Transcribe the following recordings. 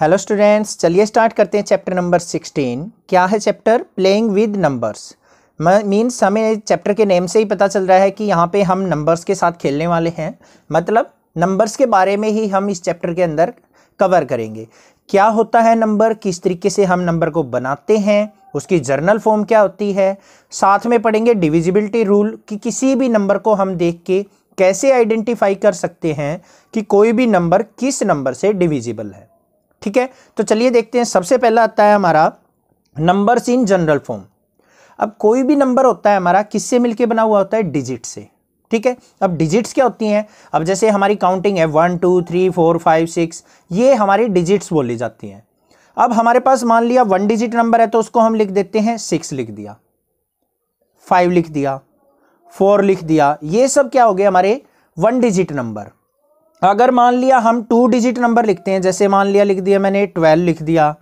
hello students चलिए start करते हैं चैप्टर नंबर सिक्सटीन क्या है chapter playing with numbers means हमें चैप्टर के नेम से ही पता चल रहा है कि यहाँ पे हम नंबर्स के साथ खेलने वाले हैं मतलब नंबर्स के बारे में ही हम इस चैप्टर के अंदर कवर करेंगे क्या होता है नंबर किस तरीके से हम नंबर को बनाते हैं उसकी जर्नल फॉर्म क्या होती है साथ में पढ़ेंगे डिविजिबिलिटी रूल कि किसी भी नंबर को हम देख के कैसे आइडेंटिफाई कर सकते हैं कि कोई भी नंबर किस नंबर से डिविजिबल है ठीक है तो चलिए देखते हैं सबसे पहला आता है हमारा नंबर्स इन जनरल फॉर्म अब कोई भी नंबर होता है हमारा किससे मिलके बना हुआ होता है डिजिट से ठीक है अब डिजिट्स क्या होती हैं अब जैसे हमारी काउंटिंग है one two three four five six ये हमारी डिजिट्स बोली जाती हैं अब हमारे पास मान लिया वन डिजिट नंबर है तो उसको हम लिख देते हैं सिक्स लिख दिया फाइव लिख दिया फोर लिख दिया ये सब क्या हो गए हमारे वन डिजिट नंबर अगर मान लिया हम टू डिजिट नंबर लिखते हैं जैसे मान लिया लिख दिया मैंने ट्वेल्व लिख दिया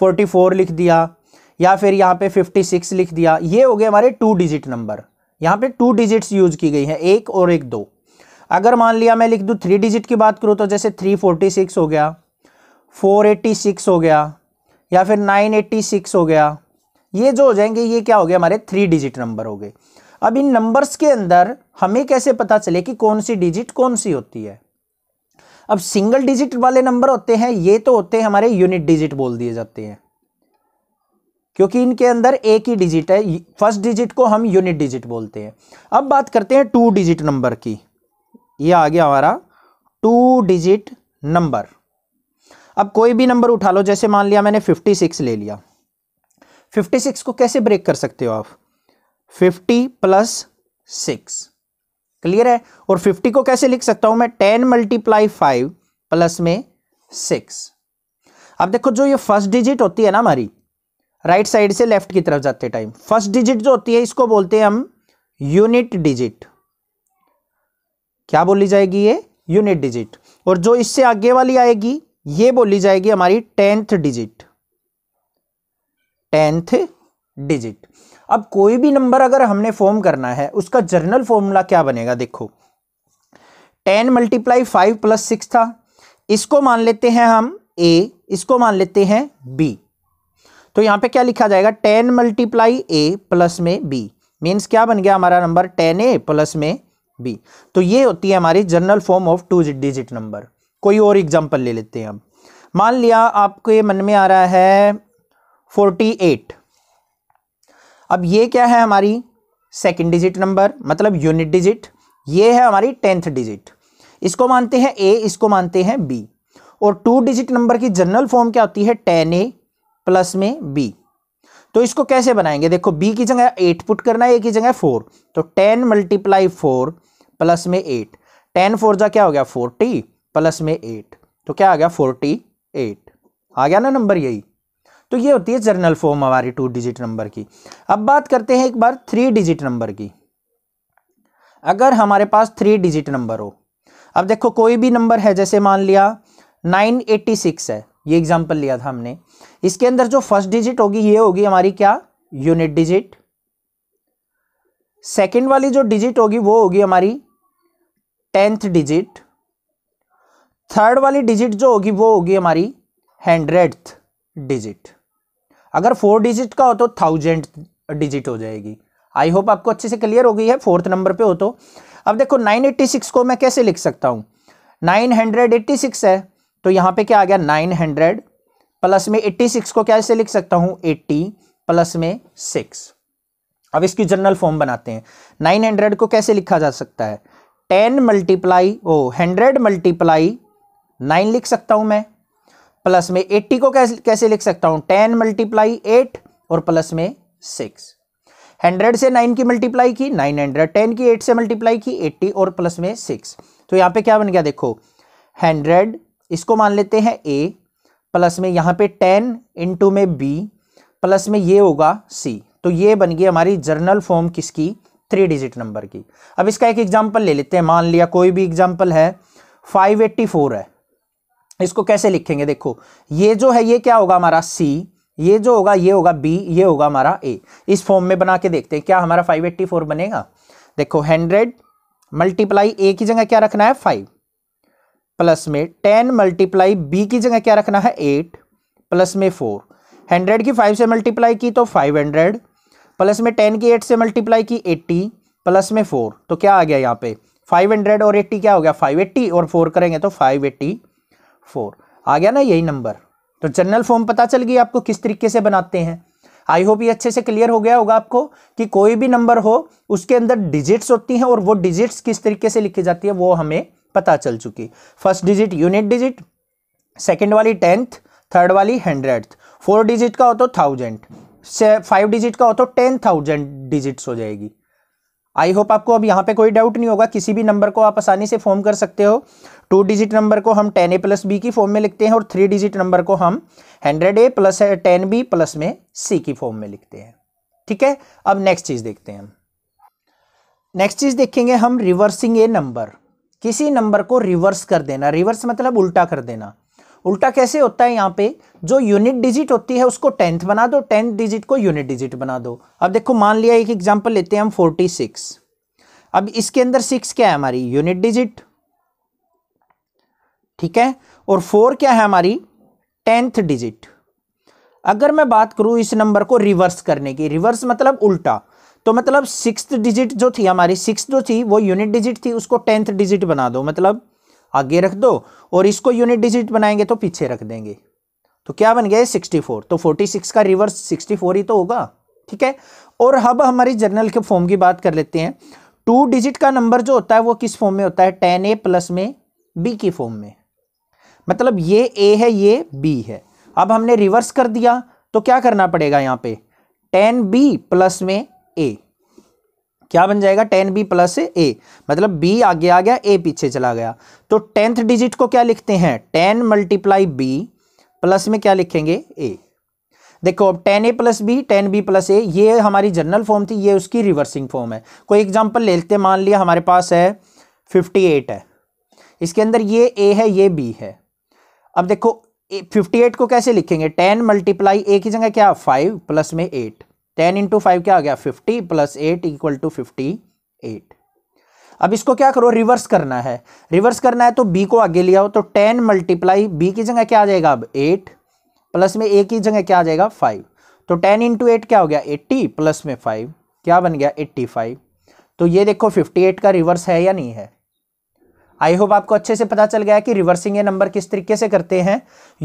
फोर्टी फोर लिख दिया या फिर यहाँ पे फिफ्टी सिक्स लिख दिया ये हो गए हमारे टू डिजिट नंबर यहाँ पे टू डिजिट्स यूज की गई हैं एक और एक दो अगर मान लिया मैं लिख दूँ थ्री डिजिट की बात करूँ तो जैसे थ्री फोर्टी सिक्स हो गया फोर एट्टी सिक्स हो गया या फिर नाइन एट्टी सिक्स हो गया ये जो हो जाएंगे ये क्या हो गया हमारे थ्री डिजिट नंबर हो गए अब इन नंबर्स के अंदर हमें कैसे पता चले कि कौन सी डिजिट कौन सी होती है अब सिंगल डिजिट वाले नंबर होते हैं ये तो होते हैं हमारे यूनिट डिजिट बोल दिए जाते हैं क्योंकि इनके अंदर एक ही डिजिट है फर्स्ट डिजिट को हम यूनिट डिजिट बोलते हैं अब बात करते हैं टू डिजिट नंबर की ये आ गया हमारा टू डिजिट नंबर अब कोई भी नंबर उठा लो जैसे मान लिया मैंने फिफ्टी सिक्स ले लिया फिफ्टी सिक्स को कैसे ब्रेक कर सकते हो आप फिफ्टी प्लस सिक्स क्लियर है और फिफ्टी को कैसे लिख सकता हूं मैं टेन मल्टीप्लाई फाइव प्लस में सिक्स अब देखो जो ये फर्स्ट डिजिट होती है ना हमारी राइट साइड से लेफ्ट की तरफ जाते टाइम फर्स्ट डिजिट जो होती है इसको बोलते हैं हम यूनिट डिजिट क्या बोली जाएगी ये यूनिट डिजिट और जो इससे आगे वाली आएगी ये बोली जाएगी हमारी टेंथ डिजिट टेंथ डिजिट अब कोई भी नंबर अगर हमने फॉर्म करना है उसका जर्नल फॉर्मूला क्या बनेगा देखो ten multiply five plus six था इसको मान लेते हैं हम ए इसको मान लेते हैं बी तो यहाँ पे क्या लिखा जाएगा टेन मल्टीप्लाई ए प्लस में बी मीन्स क्या बन गया हमारा नंबर टेन ए प्लस में बी तो ये होती है हमारी general form of two digit number कोई और एग्जाम्पल ले लेते हैं हम मान लिया आपके मन में आ रहा है फोर्टी एट अब ये क्या है हमारी सेकेंड डिजिट नंबर मतलब यूनिट डिजिट ये है हमारी टेंथ डिजिट इसको मानते हैं ए इसको मानते हैं बी और टू डिजिट नंबर की जनरल फॉर्म क्या होती है टेन ए प्लस में बी तो इसको कैसे बनाएंगे देखो बी की जगह एट पुट करना है ए की जगह फोर तो टेन मल्टीप्लाई फोर प्लस में एट टेन फोर जा क्या हो गया फोर्टी प्लस में एट तो क्या आ गया फोर्टी एट आ गया ना नंबर यही तो ये होती है जर्नल फॉर्म हमारी टू डिजिट नंबर की अब बात करते हैं एक बार थ्री डिजिट नंबर की अगर हमारे पास थ्री डिजिट नंबर हो अब देखो कोई भी नंबर है जैसे मान लिया नाइन एट्टी सिक्स है ये एग्जाम्पल लिया था हमने इसके अंदर जो फर्स्ट डिजिट होगी ये होगी हमारी क्या यूनिट डिजिट सेकेंड वाली जो डिजिट होगी वो होगी हमारी टेंथ डिजिट थर्ड वाली डिजिट जो होगी वो होगी हमारी हंड्रेड डिजिट अगर फोर डिजिट का हो तो थाउजेंड डिजिट हो जाएगी आई होप आपको अच्छे से क्लियर हो गई है फोर्थ नंबर पे हो तो अब देखो 986 को मैं कैसे लिख सकता हूँ 986 है तो यहाँ पे क्या आ गया 900 प्लस में 86 को कैसे लिख सकता हूँ 80 प्लस में 6 अब इसकी जनरल फॉर्म बनाते हैं 900 को कैसे लिखा जा सकता है 10 मल्टीप्लाई ओ 100 मल्टीप्लाई 9 लिख सकता हूँ मैं प्लस में एट्टी को कैसे कैसे लिख सकता हूं टेन मल्टीप्लाई एट और प्लस में सिक्स हंड्रेड से नाइन की मल्टीप्लाई की नाइन हंड्रेड टेन की एट से मल्टीप्लाई की एट्टी और प्लस में सिक्स तो यहाँ पे क्या बन गया देखो हंड्रेड इसको मान लेते हैं ए प्लस में यहाँ पे टेन इंटू में बी प्लस में ये होगा सी तो ये बन गई हमारी जर्नल फॉर्म किसकी थ्री डिजिट नंबर की अब इसका एक एग्जाम्पल ले लेते हैं मान लिया कोई भी एग्जाम्पल है फाइव एट्टी फोर है इसको कैसे लिखेंगे देखो ये जो है ये क्या होगा हमारा सी ये जो होगा ये होगा बी ये होगा हमारा ए इस फॉर्म में बना के देखते हैं क्या हमारा 584 बनेगा देखो 100 मल्टीप्लाई ए की जगह क्या रखना है फाइव प्लस में टेन मल्टीप्लाई बी की जगह क्या रखना है एट प्लस में फोर हंड्रेड की फाइव से मल्टीप्लाई की तो फाइव हंड्रेड प्लस में टेन की एट से मल्टीप्लाई की एट्टी प्लस में फोर तो क्या आ गया यहाँ पे फाइव हंड्रेड और एट्टी क्या हो गया फाइव एट्टी और फोर करेंगे तो फाइव एट्टी फोर आ गया ना यही नंबर तो जनरल फॉर्म पता चल गई आपको किस तरीके से बनाते हैं आई होप ये अच्छे से क्लियर हो गया होगा आपको कि कोई भी नंबर हो उसके अंदर डिजिट्स होती हैं और वो डिजिट्स किस तरीके से लिखी जाती है वो हमें पता चल चुकी first digit unit digit second वाली टेंथ थर्ड वाली हंड्रेड फोर डिजिट का हो तो थाउजेंड फाइव डिजिट का हो तो टेन थाउजेंड डिजिट्स हो जाएगी आई होप आपको अब यहाँ पे कोई डाउट नहीं होगा किसी भी नंबर को आप आसानी से फॉर्म कर सकते हो टू डिजिट नंबर को हम टेन ए प्लस बी की फॉर्म में लिखते हैं और थ्री डिजिट नंबर को हम hundred A plus ten B plus में सी की फॉर्म में लिखते हैं ठीक है अब नेक्स्ट चीज़ देखते हैं हम नेक्स्ट चीज़ देखेंगे हम रिवर्सिंग ए नंबर किसी नंबर को रिवर्स कर देना रिवर्स मतलब उल्टा कर देना उल्टा कैसे होता है यहाँ पे जो यूनिट डिजिट होती है उसको टेंथ बना दो टेंथ डिजिट को यूनिट डिजिट बना दो अब देखो मान लिया एक एग्जांपल लेते हैं हम फोर्टी सिक्स अब इसके अंदर सिक्स क्या है हमारी यूनिट डिजिट ठीक है और फोर क्या है हमारी टेंथ डिजिट अगर मैं बात करूं इस नंबर को रिवर्स करने की रिवर्स मतलब उल्टा तो मतलब सिक्स डिजिट जो थी हमारी सिक्स जो थी वो यूनिट डिजिट थी उसको टेंथ डिजिट बना दो मतलब आगे रख दो और इसको यूनिट डिजिट बनाएंगे तो पीछे रख देंगे तो क्या बन गया सिक्सटी फोर तो फोर्टी सिक्स का रिवर्स सिक्सटी फोर ही तो होगा ठीक है और अब हमारी जर्नल के फॉर्म की बात कर लेते हैं टू डिजिट का नंबर जो होता है वो किस फॉर्म में होता है टेन ए प्लस में बी की फॉर्म में मतलब ये ए है ये बी है अब हमने रिवर्स कर दिया तो क्या करना पड़ेगा यहाँ पे टेन बी प्लस में ए क्या बन जाएगा टेन बी प्लस ए मतलब बी आगे आ गया ए पीछे चला गया तो टेंथ डिजिट को क्या लिखते हैं टेन मल्टीप्लाई बी प्लस में क्या लिखेंगे ए देखो अब ten A plus B ten B plus A ये हमारी जनरल फॉर्म थी ये उसकी रिवर्सिंग फॉर्म है कोई एग्जाम्पल लेते मान लिया हमारे पास है फिफ्टी एट है इसके अंदर ये ए है ये बी है अब देखो फिफ्टी एट को कैसे लिखेंगे टेन मल्टीप्लाई ए की जगह क्या फाइव प्लस में एट टेन इंटू फाइव क्या आ गया fifty plus eight equal to fifty eight अब इसको क्या करो रिवर्स करना है रिवर्स करना है तो बी को आगे लिया हो तो टेन मल्टीप्लाई बी की जगह क्या आ जाएगा अब एट प्लस में ए की जगह क्या आ जाएगा फाइव तो टेन इंटू एट क्या हो गया एट्टी प्लस में फाइव क्या बन गया एट्टी फाइव तो ये देखो फिफ्टी एट का रिवर्स है या नहीं है आई होप आपको अच्छे से पता चल गया कि रिवर्सिंग ये नंबर किस तरीके से करते हैं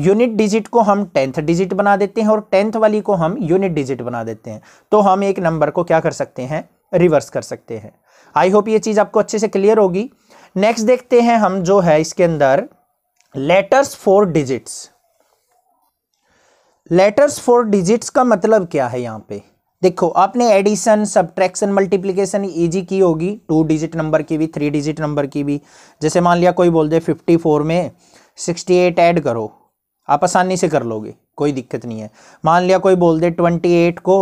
यूनिट डिजिट को हम टेंथ डिजिट बना देते हैं और टेंथ वाली को हम यूनिट डिजिट बना देते हैं तो हम एक नंबर को क्या कर सकते हैं रिवर्स कर सकते हैं आई होप ये चीज़ आपको अच्छे से क्लियर होगी नेक्स्ट देखते हैं हम जो है इसके अंदर letters four digits letters four digits का मतलब क्या है यहां पर देखो आपने एडिशन सब्ट्रैक्शन मल्टीप्लिकेशन इजी की होगी टू डिजिट नंबर की भी थ्री डिजिट नंबर की भी जैसे मान लिया कोई बोल दे फिफ्टी फोर में सिक्सटी एट ऐड करो आप आसानी से कर लोगे कोई दिक्कत नहीं है मान लिया कोई बोल दे ट्वेंटी एट को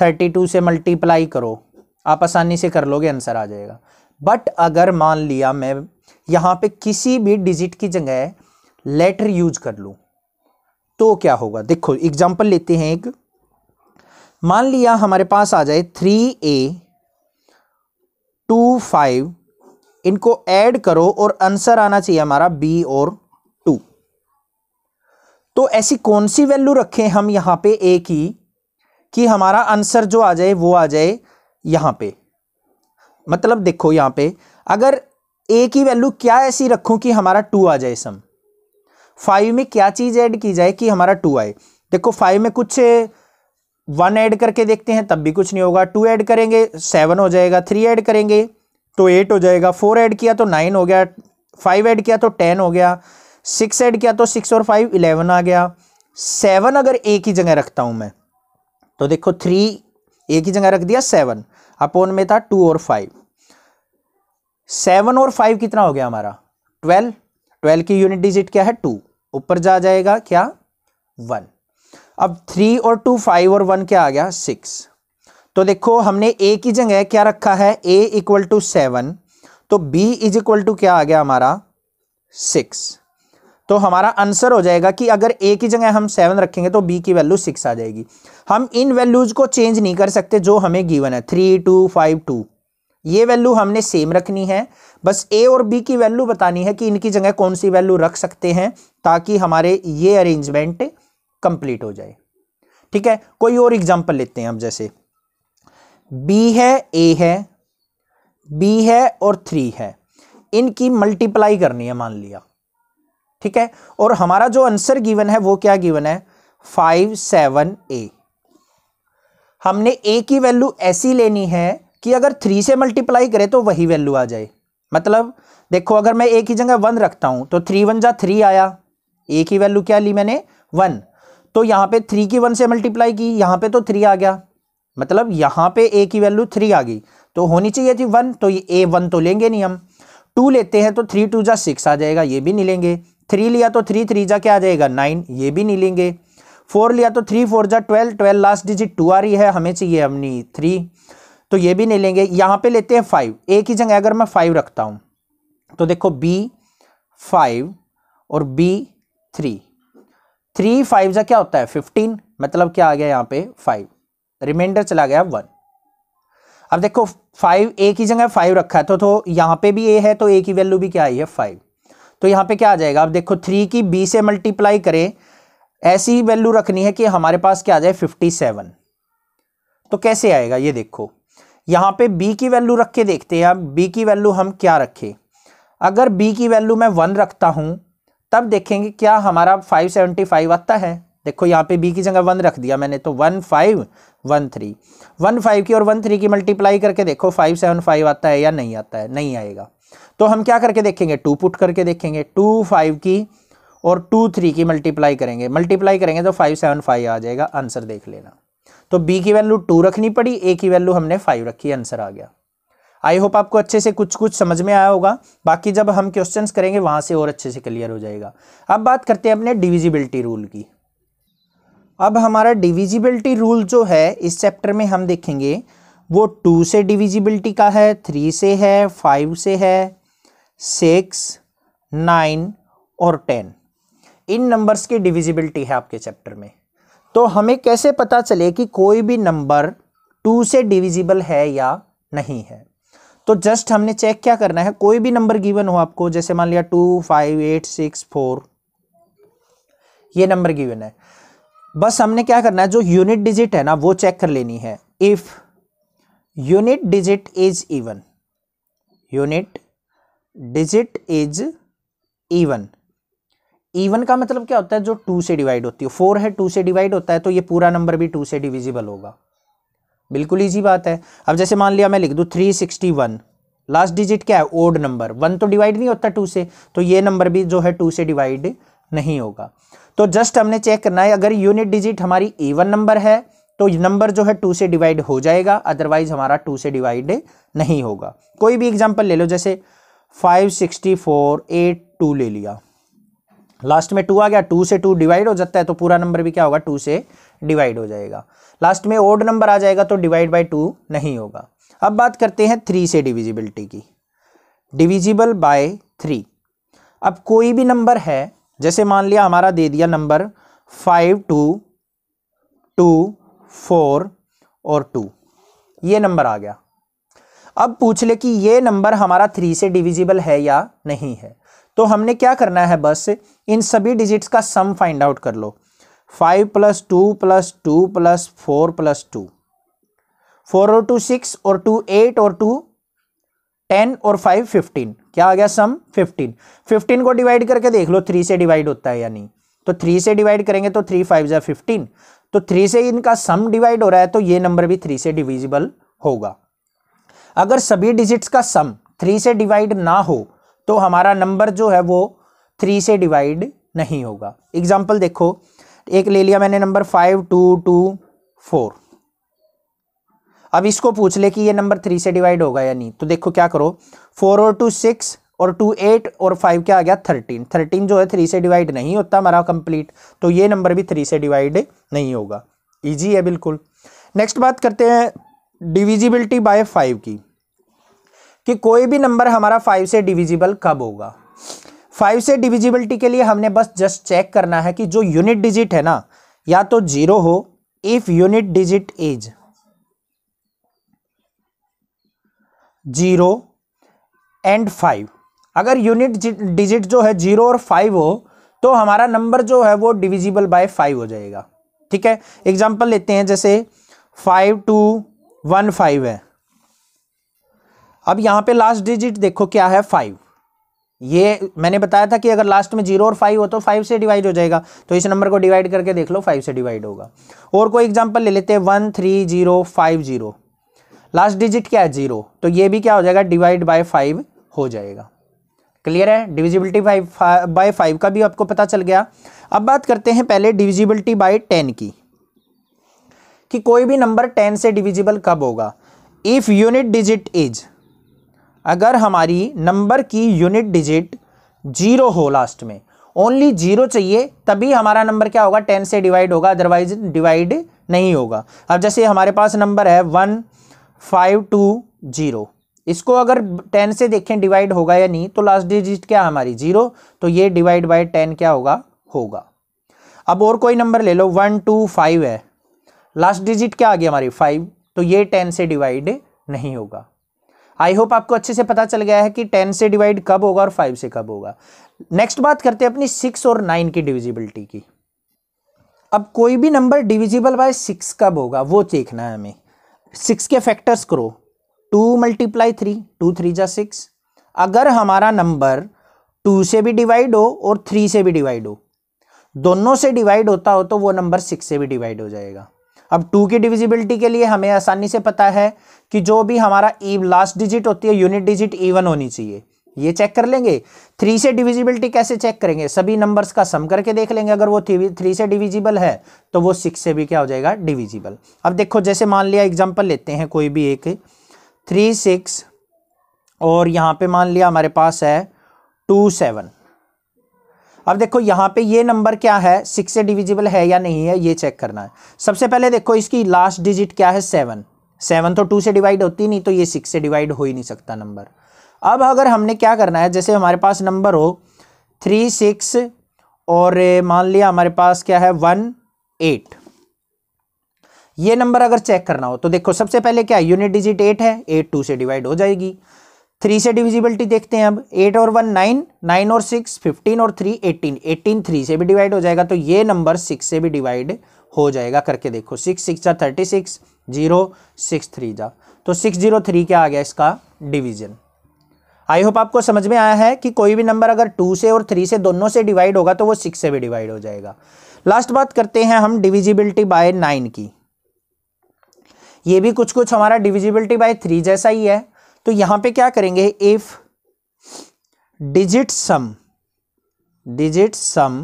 थर्टी टू से मल्टीप्लाई करो आप आसानी से कर लोगे आंसर आ जाएगा बट अगर मान लिया मैं यहाँ पर किसी भी डिजिट की जगह लेटर यूज कर लूँ तो क्या होगा देखो एग्जाम्पल लेते हैं एक मान लिया हमारे पास आ जाए थ्री ए टू फाइव इनको ऐड करो और आंसर आना चाहिए हमारा बी और टू तो ऐसी कौन सी वैल्यू रखें हम यहाँ पे ए की कि हमारा आंसर जो आ जाए वो आ जाए यहां पे मतलब देखो यहाँ पे अगर ए की वैल्यू क्या ऐसी रखूं कि हमारा टू आ जाए सम फाइव में क्या चीज़ ऐड की जाए कि हमारा टू आए देखो फाइव में कुछ वन ऐड करके देखते हैं तब भी कुछ नहीं होगा टू ऐड करेंगे सेवन हो जाएगा थ्री ऐड करेंगे तो एट हो जाएगा फोर ऐड किया तो नाइन हो गया फाइव ऐड किया तो टेन हो गया सिक्स ऐड किया तो सिक्स और फाइव इलेवन आ गया सेवन अगर एक ही जगह रखता हूँ मैं तो देखो थ्री एक ही जगह रख दिया सेवन अपोन में था टू और फाइव सेवन और फाइव कितना हो गया हमारा ट्वेल्व ट्वेल्व की यूनिट डिजिट क्या है टू ऊपर जा जाएगा क्या वन अब थ्री और टू फाइव और वन क्या आ गया सिक्स तो देखो हमने ए की जगह क्या रखा है ए इक्वल टू सेवन तो बी इज इक्वल टू क्या आ गया हमारा सिक्स तो हमारा आंसर हो जाएगा कि अगर ए की जगह हम सेवन रखेंगे तो बी की वैल्यू सिक्स आ जाएगी हम इन वैल्यूज़ को चेंज नहीं कर सकते जो हमें गिवन है थ्री टू फाइव टू ये वैल्यू हमने सेम रखनी है बस ए और बी की वैल्यू बतानी है कि इनकी जगह कौन सी वैल्यू रख सकते हैं ताकि हमारे ये अरेंजमेंट कंप्लीट हो जाए ठीक है कोई और एग्जांपल लेते हैं हम जैसे बी है ए है बी है और थ्री है इनकी मल्टीप्लाई करनी है मान लिया ठीक है और हमारा जो आंसर गिवन है वो क्या गिवन है फाइव सेवन ए हमने ए की वैल्यू ऐसी लेनी है कि अगर थ्री से मल्टीप्लाई करें तो वही वैल्यू आ जाए मतलब देखो अगर मैं ए की जगह वन रखता हूं तो थ्री वन जा थ्री आया ए की वैल्यू क्या ली मैंने वन तो यहाँ पे थ्री की वन से मल्टीप्लाई की यहाँ पे तो थ्री आ गया मतलब यहाँ पे ए की वैल्यू थ्री आ गई तो होनी चाहिए थी वन तो ये ए वन तो लेंगे नहीं हम टू लेते हैं तो थ्री टू जा सिक्स आ जाएगा ये भी नहीं लेंगे थ्री लिया तो थ्री थ्री जा क्या आ जाएगा नाइन ये भी नहीं लेंगे फोर लिया तो थ्री फोर जा twelve twelve last digit two आ रही है हमें चाहिए अपनी थ्री तो ये भी नहीं लेंगे यहाँ पे लेते हैं फाइव ए की जगह अगर मैं फाइव रखता हूँ तो देखो बी फाइव और बी थ्री थ्री फाइव जा क्या होता है फिफ्टीन मतलब क्या आ गया यहाँ पे फाइव रिमाइंडर चला गया वन अब देखो फाइव ए की जगह फाइव रखा है तो तो यहाँ पे भी ए है तो ए की वैल्यू भी क्या आई है फाइव तो यहाँ पे क्या आ जाएगा अब देखो थ्री की बी से मल्टीप्लाई करें ऐसी वैल्यू रखनी है कि हमारे पास क्या आ जाए फिफ्टी सेवन तो कैसे आएगा ये देखो यहाँ पे बी की वैल्यू रख के देखते हैं अब बी की वैल्यू हम क्या रखें अगर बी की वैल्यू मैं वन रखता हूँ तब देखेंगे क्या हमारा 575 आता है देखो यहाँ पे बी की जगह वन रख दिया मैंने तो one five one three one five की और वन थ्री की मल्टीप्लाई करके देखो फाइव सेवन फाइव आता है या नहीं आता है नहीं आएगा तो हम क्या करके देखेंगे टू पुट करके देखेंगे टू फाइव की और टू थ्री की मल्टीप्लाई करेंगे मल्टीप्लाई करेंगे तो फाइव सेवन फाइव आ जाएगा आंसर देख लेना तो बी की वैल्यू टू रखनी पड़ी ए की वैल्यू हमने फाइव रखी आंसर आ गया आई होप आपको अच्छे से कुछ कुछ समझ में आया होगा बाकी जब हम क्वेश्चन करेंगे वहाँ से और अच्छे से क्लियर हो जाएगा अब बात करते हैं अपने डिविजिबिलिटी रूल की अब हमारा डिविजिबिलिटी रूल जो है इस चैप्टर में हम देखेंगे वो टू से डिविजिबिलिटी का है थ्री से है फाइव से है सिक्स नाइन और टेन इन नंबर्स की डिविजिबिलिटी है आपके चैप्टर में तो हमें कैसे पता चले कि कोई भी नंबर टू से डिविजिबल है या नहीं है तो जस्ट हमने चेक क्या करना है कोई भी नंबर गिवन हो आपको जैसे मान लिया two five eight six four ये नंबर गिवन है बस हमने क्या करना है जो यूनिट डिजिट है ना वो चेक कर लेनी है if unit digit is even unit digit is even even का मतलब क्या होता है जो टू से डिवाइड होती है फोर है टू से डिवाइड होता है तो ये पूरा नंबर भी टू से डिविजिबल होगा बिल्कुल ईजी बात है अब जैसे मान लिया मैं लिख दूँ three sixty one last digit क्या है ओड नंबर वन तो डिवाइड नहीं होता टू से तो ये नंबर भी जो है टू से डिवाइड नहीं होगा तो जस्ट हमने चेक करना है अगर यूनिट डिजिट हमारी इवन नंबर है तो नंबर जो है टू से डिवाइड हो जाएगा अदरवाइज हमारा टू से डिवाइड नहीं होगा कोई भी एग्जाम्पल ले लो जैसे five sixty four eight two ले लिया लास्ट में टू आ गया टू से टू डिवाइड हो जाता है तो पूरा नंबर भी क्या होगा टू से डिवाइड हो जाएगा लास्ट में ओड नंबर आ जाएगा तो डिवाइड बाई टू नहीं होगा अब बात करते हैं थ्री से डिविजिबिलिटी की डिविजिबल बाय थ्री अब कोई भी नंबर है जैसे मान लिया हमारा दे दिया number five two two four और टू ये नंबर आ गया अब पूछ ले कि ये नंबर हमारा थ्री से डिविजिबल है या नहीं है तो हमने क्या करना है बस इन सभी डिजिट्स का सम फाइंड आउट कर लो five plus two plus two plus four plus two four और टू सिक्स और टू एट और टू टेन और फाइव फिफ्टीन क्या आ गया सम फिफ्टीन फिफ्टीन को डिवाइड करके देख लो थ्री से डिवाइड होता है या नहीं तो थ्री से डिवाइड करेंगे तो थ्री फाइव या फिफ्टीन तो थ्री से इनका सम डिवाइड हो रहा है तो ये नंबर भी थ्री से डिविजिबल होगा अगर सभी डिजिट्स का सम थ्री से डिवाइड ना हो तो हमारा नंबर जो है वो थ्री से डिवाइड नहीं होगा एग्जाम्पल देखो एक ले लिया मैंने number five two two four अब इसको पूछ ले कि ये नंबर थ्री से डिवाइड होगा या नहीं तो देखो क्या करो फोर और टू सिक्स और टू एट और फाइव क्या आ गया थर्टीन थर्टीन जो है थ्री से डिवाइड नहीं होता हमारा कंप्लीट तो ये नंबर भी थ्री से डिवाइड नहीं होगा ईजी है बिल्कुल नेक्स्ट बात करते हैं डिविजिबिलिटी बाय फाइव की कि कोई भी नंबर हमारा फाइव से डिविजिबल कब होगा फाइव से डिविजिबिलिटी के लिए हमने बस जस्ट चेक करना है कि जो यूनिट डिजिट है ना या तो जीरो हो if unit digit is zero and five अगर यूनिट डिजिट जो है जीरो और फाइव हो तो हमारा नंबर जो है वो डिविजिबल बाय फाइव हो जाएगा ठीक है एग्जाम्पल लेते हैं जैसे फाइव टू वन फाइव है अब यहाँ पे लास्ट डिजिट देखो क्या है फाइव ये मैंने बताया था कि अगर लास्ट में जीरो और फाइव हो तो फाइव से डिवाइड हो जाएगा तो इस नंबर को डिवाइड करके देख लो फाइव से डिवाइड होगा और कोई एग्जाम्पल ले लेते हैं one three zero five zero last digit क्या है जीरो तो ये भी क्या हो जाएगा डिवाइड बाय फाइव हो जाएगा क्लियर है डिविजिबिलिटी फाइव बाय फाइव का भी आपको पता चल गया अब बात करते हैं पहले डिविजिबिलिटी बाय टेन की कि कोई भी नंबर टेन से डिविजिबल कब होगा इफ़ यूनिट डिजिट इज़ अगर हमारी नंबर की यूनिट डिजिट जीरो हो लास्ट में ओनली जीरो चाहिए तभी हमारा नंबर क्या होगा टेन से डिवाइड होगा अदरवाइज डिवाइड नहीं होगा अब जैसे हमारे पास नंबर है वन फाइव टू जीरो इसको अगर टेन से देखें डिवाइड होगा या नहीं तो लास्ट डिजिट क्या हमारी जीरो तो ये डिवाइड बाय टेन क्या होगा होगा अब और कोई नंबर ले लो वन टू फाइव है लास्ट डिजिट क्या आ गई हमारी फाइव तो ये टेन से डिवाइड नहीं होगा आई होप आपको अच्छे से पता चल गया है कि टेन से डिवाइड कब होगा और फाइव से कब होगा नेक्स्ट बात करते हैं अपनी सिक्स और नाइन की डिविजिबिलिटी की अब कोई भी नंबर डिविजिबल बाय सिक्स कब होगा वो देखना है हमें सिक्स के फैक्टर्स करो two multiply three two three जा सिक्स अगर हमारा नंबर टू से भी डिवाइड हो और थ्री से भी डिवाइड हो दोनों से डिवाइड होता हो तो वो नंबर सिक्स से भी डिवाइड हो जाएगा अब टू की डिविजिबिलिटी के लिए हमें आसानी से पता है कि जो भी हमारा ई लास्ट डिजिट होती है यूनिट डिजिट ईवन होनी चाहिए ये चेक कर लेंगे थ्री से डिविजिबिलिटी कैसे चेक करेंगे सभी नंबर्स का सम करके देख लेंगे अगर वो थ्री से डिविजिबल है तो वो सिक्स से भी क्या हो जाएगा डिविजिबल अब देखो जैसे मान लिया एग्जाम्पल लेते हैं कोई भी एक थ्री सिक्स और यहाँ पे मान लिया हमारे पास है टू सेवन अब देखो यहाँ पे ये नंबर क्या है सिक्स से डिविजिबल है या नहीं है ये चेक करना है सबसे पहले देखो इसकी लास्ट डिजिट क्या है सेवन सेवन तो टू से डिवाइड होती नहीं तो ये सिक्स से डिवाइड हो ही नहीं सकता नंबर अब अगर हमने क्या करना है जैसे हमारे पास नंबर हो थ्री सिक्स और मान लिया हमारे पास क्या है वन एट ये नंबर अगर चेक करना हो तो देखो सबसे पहले क्या यूनिट डिजिट एट है एट टू से डिवाइड हो जाएगी थ्री से डिविजिबिलिटी देखते हैं अब एट और वन नाइन नाइन और सिक्स फिफ्टीन और थ्री एटीन एटीन थ्री से भी डिवाइड हो जाएगा तो ये नंबर सिक्स से भी डिवाइड हो जाएगा करके देखो सिक्स सिक्स जा thirty six zero six three जा तो सिक्स जीरो थ्री क्या आ गया इसका डिवीजन आई होप आपको समझ में आया है कि कोई भी नंबर अगर टू से और थ्री से दोनों से डिवाइड होगा तो वो सिक्स से भी डिवाइड हो जाएगा लास्ट बात करते हैं हम डिविजिबिलिटी बाय नाइन की ये भी कुछ कुछ हमारा डिविजिबिलिटी बाय थ्री जैसा ही है तो यहां पे क्या करेंगे if digit sum digit sum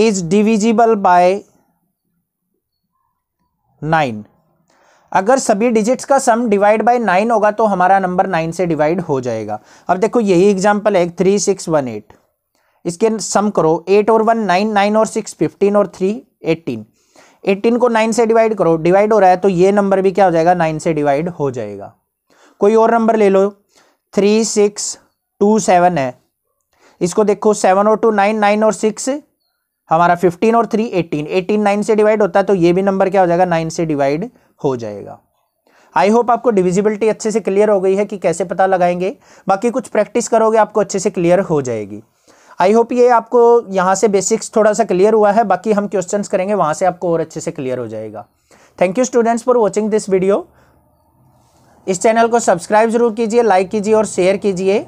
is divisible by nine अगर सभी डिजिट्स का सम डिवाइड बाय नाइन होगा तो हमारा नंबर नाइन से डिवाइड हो जाएगा अब देखो यही एग्जांपल है थ्री सिक्स वन एट इसके सम करो एट और वन नाइन नाइन और सिक्स फिफ्टीन और थ्री एटीन एटीन को नाइन से डिवाइड करो डिवाइड हो रहा है तो ये नंबर भी क्या हो जाएगा नाइन से डिवाइड हो जाएगा कोई और नंबर ले लो थ्री सिक्स टू सेवन है इसको देखो सेवन और टू नाइन नाइन और सिक्स हमारा फिफ्टीन और थ्री एटीन एटीन नाइन से डिवाइड होता है तो ये भी नंबर क्या हो जाएगा नाइन से डिवाइड हो जाएगा आई होप आपको डिविजिबिलिटी अच्छे से क्लियर हो गई है कि कैसे पता लगाएंगे बाकी कुछ प्रैक्टिस करोगे आपको अच्छे से क्लियर हो जाएगी आई होप ये आपको यहाँ से बेसिक्स थोड़ा सा क्लियर हुआ है बाकी हम क्वेश्चंस करेंगे वहाँ से आपको और अच्छे से क्लियर हो जाएगा thank you students for watching this video इस चैनल को सब्सक्राइब जरूर कीजिए लाइक कीजिए और शेयर कीजिए